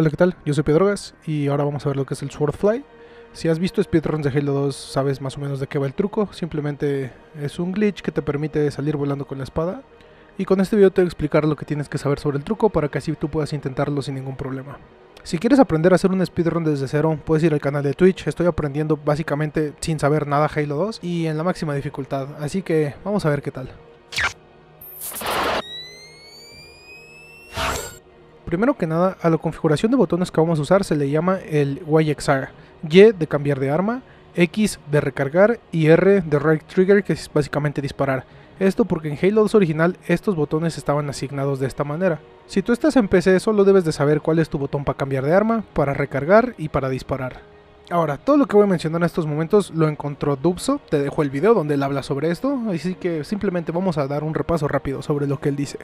Hola, ¿qué tal? Yo soy Pedrogas y ahora vamos a ver lo que es el Swordfly. Si has visto speedruns de Halo 2, sabes más o menos de qué va el truco. Simplemente es un glitch que te permite salir volando con la espada. Y con este video te voy a explicar lo que tienes que saber sobre el truco para que así tú puedas intentarlo sin ningún problema. Si quieres aprender a hacer un speedrun desde cero, puedes ir al canal de Twitch. Estoy aprendiendo básicamente sin saber nada Halo 2 y en la máxima dificultad. Así que vamos a ver qué tal. Primero que nada, a la configuración de botones que vamos a usar se le llama el YXR. Y de cambiar de arma, X de recargar y R de right trigger que es básicamente disparar. Esto porque en Halo 2 original estos botones estaban asignados de esta manera. Si tú estás en PC solo debes de saber cuál es tu botón para cambiar de arma, para recargar y para disparar. Ahora, todo lo que voy a mencionar en estos momentos lo encontró Dubso, te dejo el video donde él habla sobre esto, así que simplemente vamos a dar un repaso rápido sobre lo que él dice.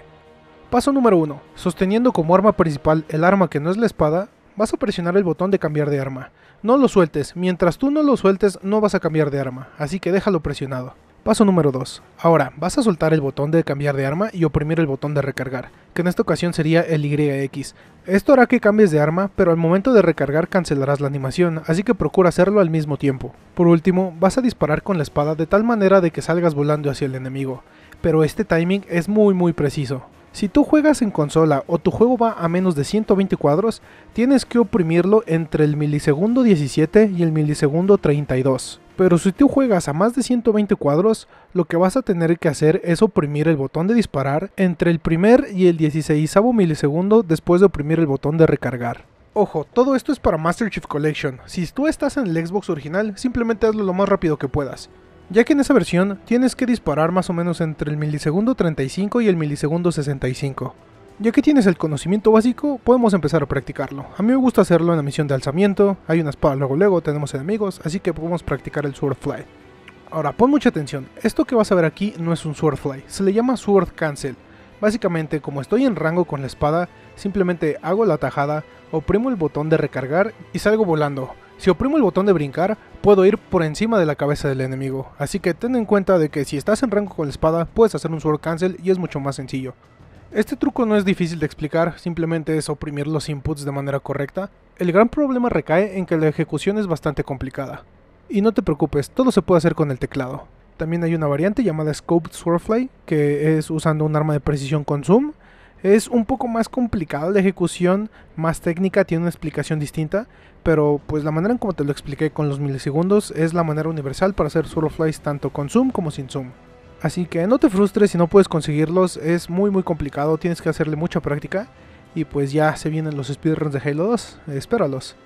Paso número 1. Sosteniendo como arma principal el arma que no es la espada, vas a presionar el botón de cambiar de arma. No lo sueltes, mientras tú no lo sueltes no vas a cambiar de arma, así que déjalo presionado. Paso número 2. Ahora, vas a soltar el botón de cambiar de arma y oprimir el botón de recargar, que en esta ocasión sería el YX. E Esto hará que cambies de arma, pero al momento de recargar cancelarás la animación, así que procura hacerlo al mismo tiempo. Por último, vas a disparar con la espada de tal manera de que salgas volando hacia el enemigo, pero este timing es muy muy preciso. Si tú juegas en consola o tu juego va a menos de 120 cuadros, tienes que oprimirlo entre el milisegundo 17 y el milisegundo 32. Pero si tú juegas a más de 120 cuadros, lo que vas a tener que hacer es oprimir el botón de disparar entre el primer y el 16 milisegundo después de oprimir el botón de recargar. Ojo, todo esto es para Master Chief Collection. Si tú estás en el Xbox original, simplemente hazlo lo más rápido que puedas ya que en esa versión tienes que disparar más o menos entre el milisegundo 35 y el milisegundo 65. Ya que tienes el conocimiento básico, podemos empezar a practicarlo. A mí me gusta hacerlo en la misión de alzamiento, hay una espada luego luego, tenemos enemigos, así que podemos practicar el Swordfly. Ahora, pon mucha atención, esto que vas a ver aquí no es un Swordfly, se le llama Sword Cancel. Básicamente, como estoy en rango con la espada, simplemente hago la tajada, oprimo el botón de recargar y salgo volando. Si oprimo el botón de brincar, puedo ir por encima de la cabeza del enemigo, así que ten en cuenta de que si estás en rango con la espada, puedes hacer un sword cancel y es mucho más sencillo. Este truco no es difícil de explicar, simplemente es oprimir los inputs de manera correcta. El gran problema recae en que la ejecución es bastante complicada. Y no te preocupes, todo se puede hacer con el teclado. También hay una variante llamada Scoped Swordfly, que es usando un arma de precisión con zoom, es un poco más complicado la ejecución, más técnica, tiene una explicación distinta, pero pues la manera en como te lo expliqué con los milisegundos es la manera universal para hacer solo flies tanto con zoom como sin zoom. Así que no te frustres si no puedes conseguirlos, es muy muy complicado, tienes que hacerle mucha práctica y pues ya se vienen los speedruns de Halo 2, espéralos.